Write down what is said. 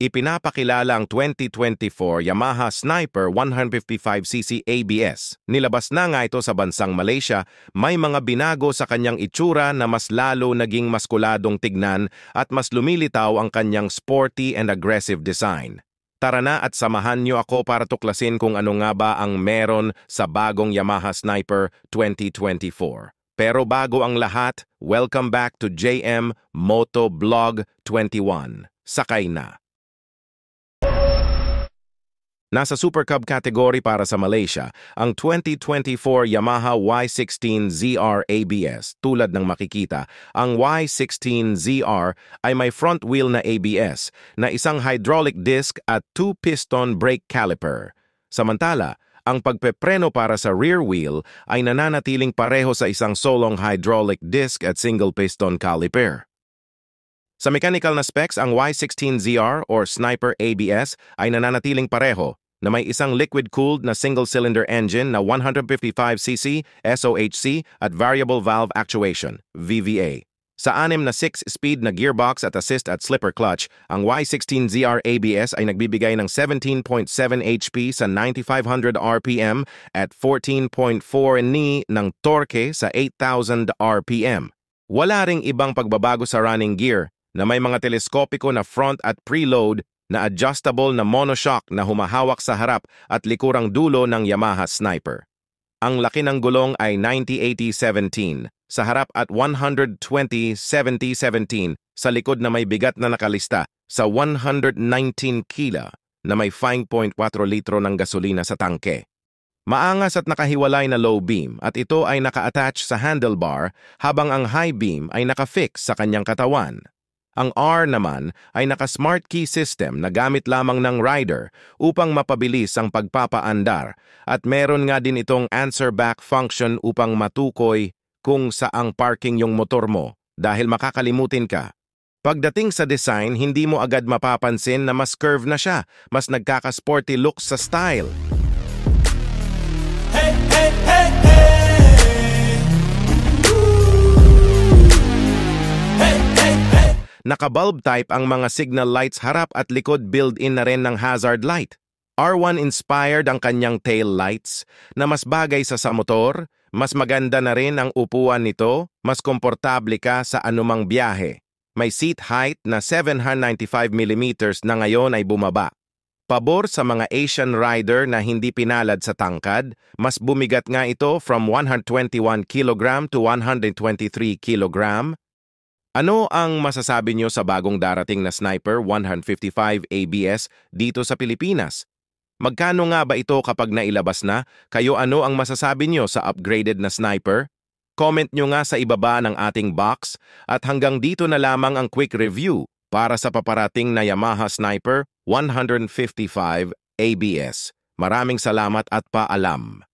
ipinapakilala ang 2024 Yamaha Sniper 155cc ABS. Nilabas na nga ito sa bansang Malaysia, may mga binago sa kanyang itsura na mas lalo naging maskuladong tignan at mas lumilitaw ang kanyang sporty and aggressive design. Tara na at samahan niyo ako para tuklasin kung ano nga ba ang meron sa bagong Yamaha Sniper 2024. Pero bago ang lahat, welcome back to JM Moto Blog 21. Sakay na! Nasa Super Cub category para sa Malaysia ang 2024 Yamaha Y16 ZR ABS. Tulad ng makikita, ang Y16 ZR ay may front wheel na ABS na isang hydraulic disc at two-piston brake caliper. Samantala, ang pagpepreno para sa rear wheel ay nananatiling pareho sa isang solong hydraulic disc at single-piston caliper. Sa mechanical na specs, ang Y16ZR or Sniper ABS ay nananatiling pareho na may isang liquid-cooled na single-cylinder engine na 155cc SOHC at variable valve actuation, VVA. Sa anim na 6-speed na gearbox at assist at slipper clutch, ang Y16ZR ABS ay nagbibigay ng 17.7 HP sa 9,500 RPM at 14.4 Ni e ng torque sa 8,000 RPM. Wala ring ibang pagbabago sa running gear na may mga teleskopiko na front at preload na adjustable na monoshock na humahawak sa harap at likurang dulo ng Yamaha Sniper. Ang laki ng gulong ay 90-80-17 sa harap at 120-70-17 sa likod na may bigat na nakalista sa 119 kila na may 5.4 litro ng gasolina sa tangke. Maangas at nakahiwalay na low beam at ito ay naka-attach sa handlebar habang ang high beam ay naka-fix sa kanyang katawan. Ang R naman ay naka-smart key system na gamit lamang ng rider upang mapabilis ang pagpapaandar at meron nga din itong answer back function upang matukoy kung saang parking yung motor mo dahil makakalimutin ka. Pagdating sa design, hindi mo agad mapapansin na mas curve na siya, mas nagkaka-sporty look sa style. Hey, hey! Naka-bulb type ang mga signal lights harap at likod built in na rin ng hazard light. R1 inspired ang kanyang tail lights na mas bagay sa sa motor, mas maganda na rin ang upuan nito, mas komportable ka sa anumang biyahe. May seat height na 795mm na ngayon ay bumaba. Pabor sa mga Asian rider na hindi pinalad sa tangkad, mas bumigat nga ito from 121 kg to 123 kg, ano ang masasabi niyo sa bagong darating na Sniper 155 ABS dito sa Pilipinas? Magkano nga ba ito kapag nailabas na? Kayo ano ang masasabi niyo sa upgraded na Sniper? Comment nyo nga sa ibaba ng ating box at hanggang dito na lamang ang quick review para sa paparating na Yamaha Sniper 155 ABS. Maraming salamat at paalam.